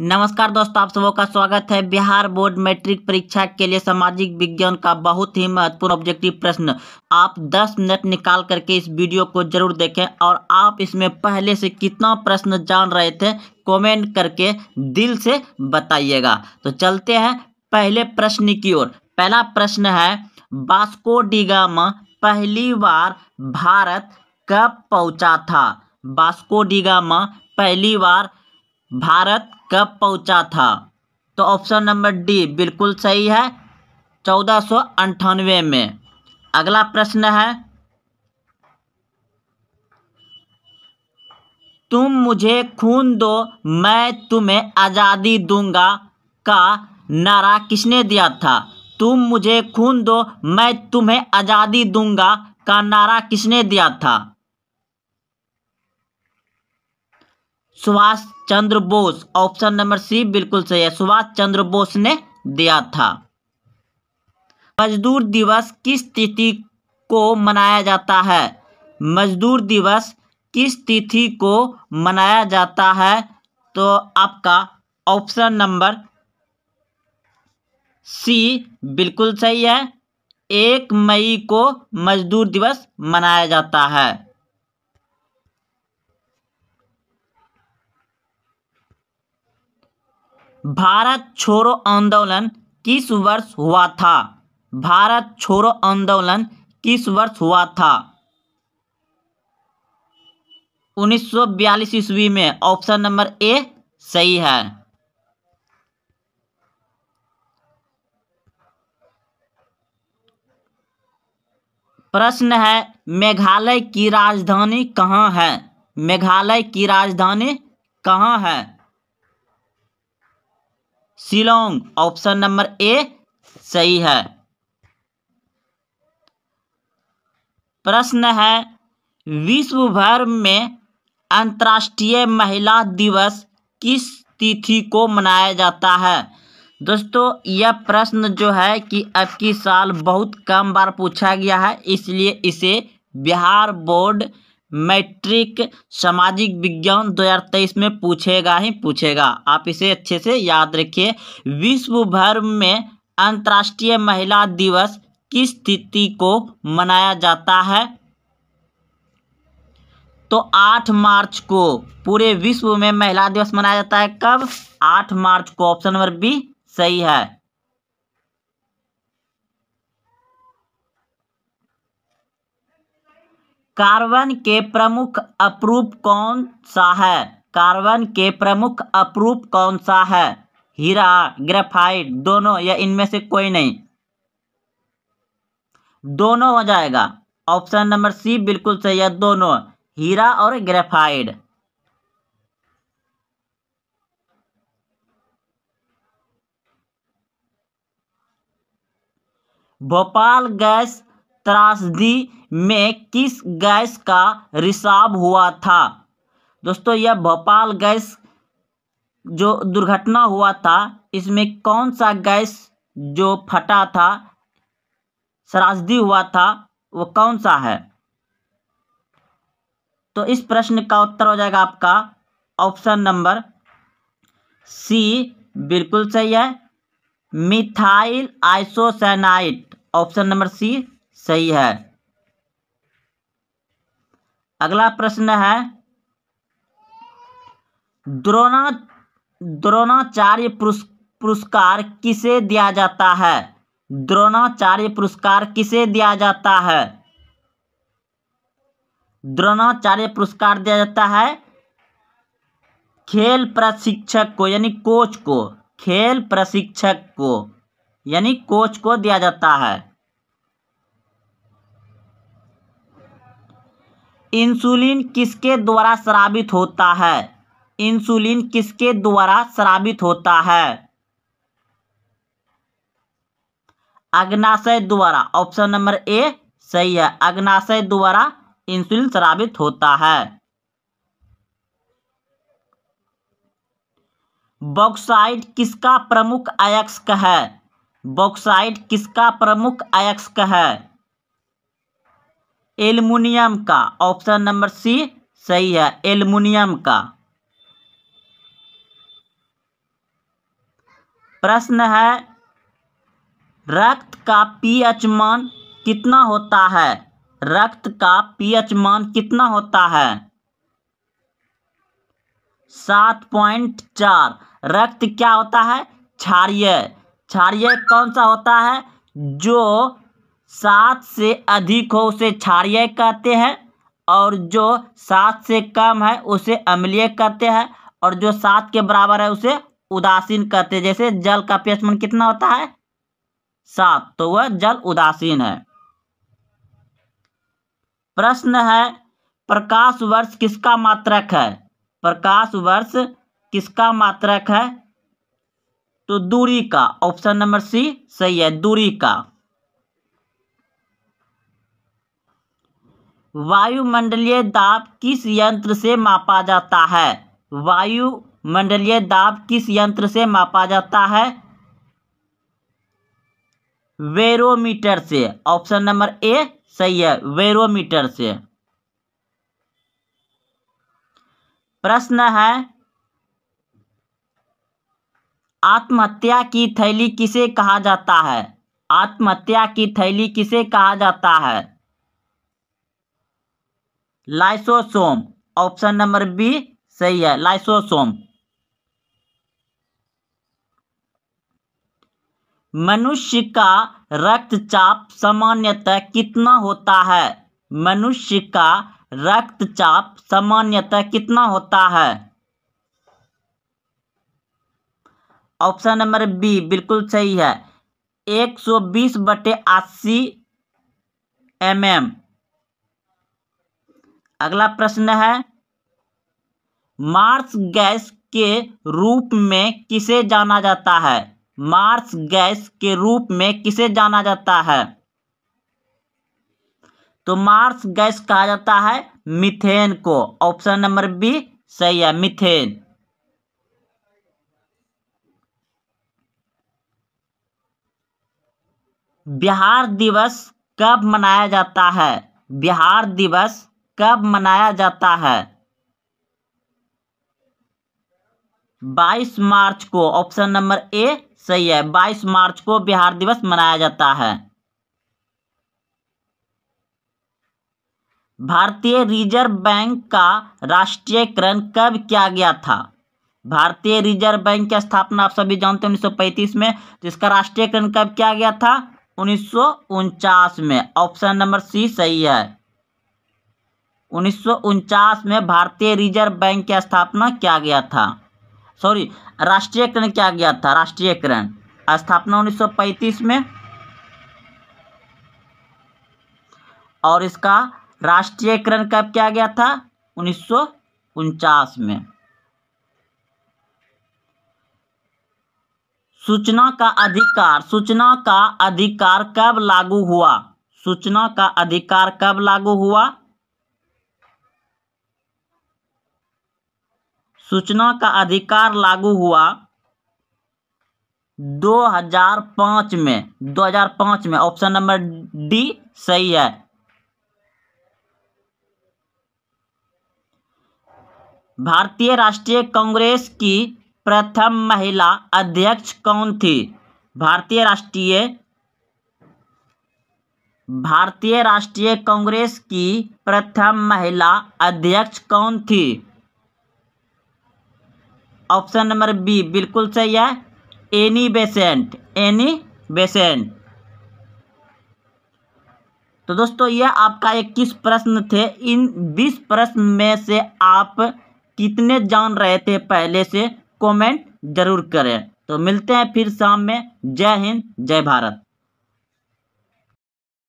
नमस्कार दोस्तों आप सबों का स्वागत है बिहार बोर्ड मैट्रिक परीक्षा के लिए सामाजिक विज्ञान का बहुत ही महत्वपूर्ण ऑब्जेक्टिव प्रश्न आप 10 मिनट निकाल करके इस वीडियो को जरूर देखें और आप इसमें पहले से कितना प्रश्न जान रहे थे कमेंट करके दिल से बताइएगा तो चलते हैं पहले प्रश्न की ओर पहला प्रश्न है बास्को डिगामा पहली बार भारत कब पहुँचा था बास्को डिगामा पहली बार भारत कब पहुंचा था तो ऑप्शन नंबर डी बिल्कुल सही है चौदह सौ अंठानवे में अगला प्रश्न है तुम मुझे खून दो मैं तुम्हें आज़ादी दूंगा का नारा किसने दिया था तुम मुझे खून दो मैं तुम्हें आज़ादी दूंगा का नारा किसने दिया था Subhash Chandra Bose option number C बिल्कुल सही है सुभाष चंद्र बोस ने दिया था मजदूर दिवस किस तिथि को मनाया जाता है मजदूर दिवस किस तिथि को मनाया जाता है तो आपका ऑप्शन नंबर सी बिल्कुल सही है एक मई को मजदूर दिवस मनाया जाता है भारत छोड़ो आंदोलन किस वर्ष हुआ था भारत छोड़ो आंदोलन किस वर्ष हुआ था 1942 ईस्वी में ऑप्शन नंबर ए सही है प्रश्न है मेघालय की राजधानी कहाँ है मेघालय की राजधानी कहाँ है शिलोंग ऑप्शन नंबर ए सही है प्रश्न है विश्व भर में अंतर्राष्ट्रीय महिला दिवस किस तिथि को मनाया जाता है दोस्तों यह प्रश्न जो है कि अब की साल बहुत कम बार पूछा गया है इसलिए इसे बिहार बोर्ड मैट्रिक सामाजिक विज्ञान 2023 में पूछेगा ही पूछेगा आप इसे अच्छे से याद रखिए विश्व भर में अंतर्राष्ट्रीय महिला दिवस किस तिथि को मनाया जाता है तो 8 मार्च को पूरे विश्व में महिला दिवस मनाया जाता है कब 8 मार्च को ऑप्शन नंबर बी सही है कार्बन के प्रमुख अपरूप कौन सा है कार्बन के प्रमुख अपरूप कौन सा है हीरा ग्रेफाइट दोनों या इनमें से कोई नहीं दोनों हो जाएगा ऑप्शन नंबर सी बिल्कुल सही है दोनों हीरा और ग्रेफाइड भोपाल गैस त्रासदी में किस गैस का रिसाव हुआ था दोस्तों यह भोपाल गैस जो दुर्घटना हुआ था इसमें कौन सा गैस जो फटा था शरासदी हुआ था वो कौन सा है तो इस प्रश्न का उत्तर हो जाएगा आपका ऑप्शन नंबर सी बिल्कुल सही है methyl isocyanate option number C सही है अगला प्रश्न है द्रोणा द्रोणाचार्य पुरस्कार किसे दिया जाता है द्रोणाचार्य पुरस्कार किसे दिया जाता है द्रोणाचार्य पुरस्कार दिया जाता है खेल प्रशिक्षक को यानी कोच को खेल प्रशिक्षक को यानी कोच को दिया जाता है इंसुलिन किसके द्वारा श्रावित होता है इंसुलिन किसके द्वारा श्रावित होता है अग्नाशय द्वारा ऑप्शन नंबर ए सही है अग्नाशय द्वारा इंसुलिन श्रावित होता है बॉक्साइड किसका प्रमुख अयस्क है बॉक्साइड किसका प्रमुख अयस्क है एल्युमिनियम का ऑप्शन नंबर सी सही है एल्युमिनियम का प्रश्न है रक्त का पीएच मान कितना होता है रक्त का पीएच मान कितना होता है सात पॉइंट चार रक्त क्या होता है क्षारिय क्षारिय कौन सा होता है जो सात से अधिक हो उसे क्षारिय कहते हैं और जो सात से कम है उसे अम्लीय कहते हैं और जो सात के बराबर है उसे उदासीन कहते हैं जैसे जल का पेशमन कितना होता है सात तो वह जल उदासीन है प्रश्न है प्रकाश वर्ष किसका मात्रक है प्रकाश वर्ष किसका मात्रक है तो दूरी का ऑप्शन नंबर सी सही है दूरी का वायुमंडलीय दाब किस यंत्र से मापा जाता है वायुमंडलीय दाब किस यंत्र से मापा जाता है वेरोमीटर से ऑप्शन नंबर ए सही है वेरोमीटर से प्रश्न है आत्महत्या की थैली किसे कहा जाता है आत्महत्या की थैली किसे कहा जाता है लाइसोसोम ऑप्शन नंबर बी सही है लाइसोसोम मनुष्य का रक्तचाप सामान्यतः कितना होता है मनुष्य का रक्तचाप सामान्यतः कितना होता है ऑप्शन नंबर बी बिल्कुल सही है 120 सौ बीस बटे अस्सी एम एम अगला प्रश्न है मार्स गैस के रूप में किसे जाना जाता है मार्स गैस के रूप में किसे जाना जाता है तो मार्स गैस कहा जाता है मिथेन को ऑप्शन नंबर बी सही है मिथेन बिहार दिवस कब मनाया जाता है बिहार दिवस कब मनाया जाता है बाईस मार्च को ऑप्शन नंबर ए सही है बाईस मार्च को बिहार दिवस मनाया जाता है भारतीय रिजर्व बैंक का राष्ट्रीयकरण कब किया गया था भारतीय रिजर्व बैंक की स्थापना आप सभी जानते हैं 1935 में जिसका राष्ट्रीयकरण कब किया गया था उन्नीस में ऑप्शन नंबर सी सही है उन्नीस में भारतीय रिजर्व बैंक की स्थापना किया गया था सॉरी राष्ट्रीयकरण किया गया था राष्ट्रीयकरण स्थापना 1935 में और इसका राष्ट्रीयकरण कब किया गया था उन्नीस में सूचना का अधिकार सूचना का अधिकार कब लागू हुआ सूचना का अधिकार कब लागू हुआ सूचना का अधिकार लागू हुआ 2005 में 2005 में ऑप्शन नंबर डी सही है भारतीय राष्ट्रीय कांग्रेस की प्रथम महिला अध्यक्ष कौन थी भारतीय राष्ट्रीय भारतीय राष्ट्रीय कांग्रेस की प्रथम महिला अध्यक्ष कौन थी ऑप्शन नंबर बी बिल्कुल सही है एनी बेसेंट एनी बेसेंट तो दोस्तों यह आपका इक्कीस प्रश्न थे इन बीस प्रश्न में से आप कितने जान रहे थे पहले से कमेंट जरूर करें तो मिलते हैं फिर शाम में जय हिंद जय भारत